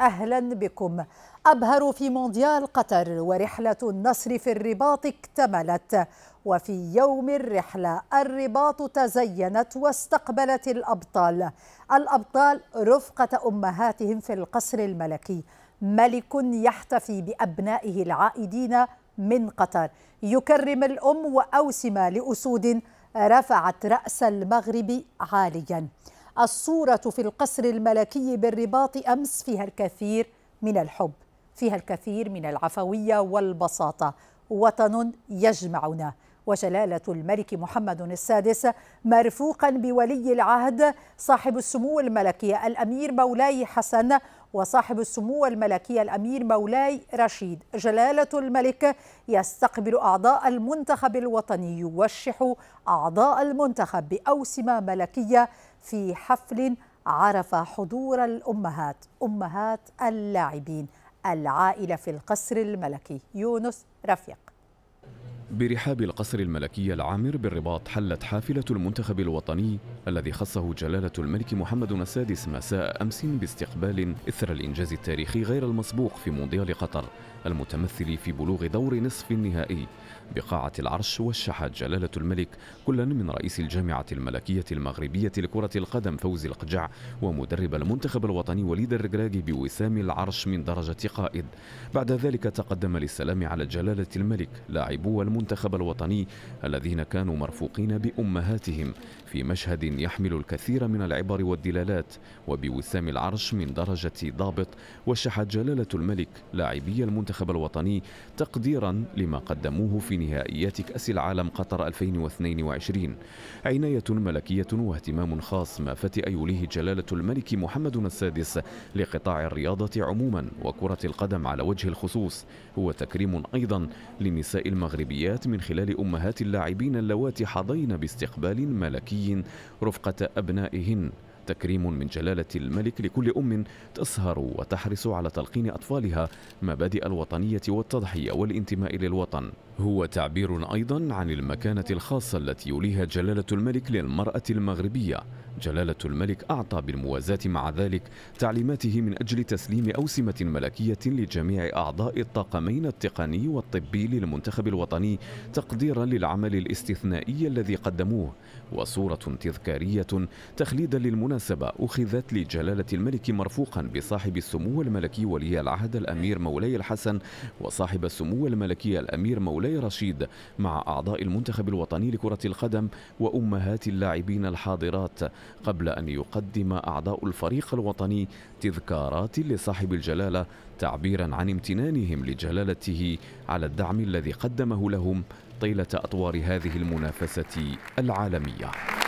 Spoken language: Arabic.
أهلا بكم أبهر في مونديال قطر ورحلة النصر في الرباط اكتملت وفي يوم الرحلة الرباط تزينت واستقبلت الأبطال الأبطال رفقة أمهاتهم في القصر الملكي ملك يحتفي بأبنائه العائدين من قطر يكرم الأم واوسم لأسود رفعت رأس المغرب عالياً الصورة في القصر الملكي بالرباط أمس فيها الكثير من الحب فيها الكثير من العفوية والبساطة وطن يجمعنا وجلالة الملك محمد السادس مرفوقا بولي العهد صاحب السمو الملكي الأمير مولاي حسن وصاحب السمو الملكي الأمير مولاي رشيد جلالة الملك يستقبل أعضاء المنتخب الوطني يوشح أعضاء المنتخب بأوسمة ملكية في حفل عرف حضور الأمهات أمهات اللاعبين العائلة في القصر الملكي يونس رفيق برحاب القصر الملكي العامر بالرباط حلت حافلة المنتخب الوطني الذي خصه جلالة الملك محمد السادس مساء أمس باستقبال إثر الإنجاز التاريخي غير المسبوق في مونديال قطر المتمثل في بلوغ دور نصف النهائي بقاعة العرش وشح جلالة الملك كلا من رئيس الجامعة الملكية المغربية لكرة القدم فوزي القجع ومدرب المنتخب الوطني وليد الركراكي بوسام العرش من درجة قائد بعد ذلك تقدم للسلام على جلالة الملك لاعبو المنتخب المنتخب الوطني الذين كانوا مرفوقين بأمهاتهم في مشهد يحمل الكثير من العبر والدلالات وبوسام العرش من درجة ضابط وشحت جلالة الملك لاعبي المنتخب الوطني تقديرا لما قدموه في نهائيات كأس العالم قطر 2022 عناية ملكية واهتمام خاص ما فتئ يوليه جلالة الملك محمد السادس لقطاع الرياضة عموما وكرة القدم على وجه الخصوص هو تكريم أيضا للنساء المغربيات كانت من خلال أمهات اللاعبين اللواتي حظين باستقبال ملكي رفقة أبنائهن تكريم من جلالة الملك لكل أم تسهر وتحرص على تلقين أطفالها مبادئ الوطنية والتضحية والانتماء للوطن هو تعبير أيضا عن المكانة الخاصة التي يوليها جلالة الملك للمرأة المغربية جلالة الملك أعطى بالموازاة مع ذلك تعليماته من أجل تسليم أوسمة ملكية لجميع أعضاء الطاقمين التقني والطبي للمنتخب الوطني تقديرا للعمل الاستثنائي الذي قدموه وصورة تذكارية تخليدا للمناسبة أخذت لجلالة الملك مرفوقا بصاحب السمو الملكي ولي العهد الأمير مولاي الحسن وصاحب السمو الملكي الأمير مولاي مولاي رشيد مع أعضاء المنتخب الوطني لكرة القدم وأمهات اللاعبين الحاضرات قبل أن يقدم أعضاء الفريق الوطني تذكارات لصاحب الجلالة تعبيرا عن امتنانهم لجلالته على الدعم الذي قدمه لهم طيلة أطوار هذه المنافسة العالمية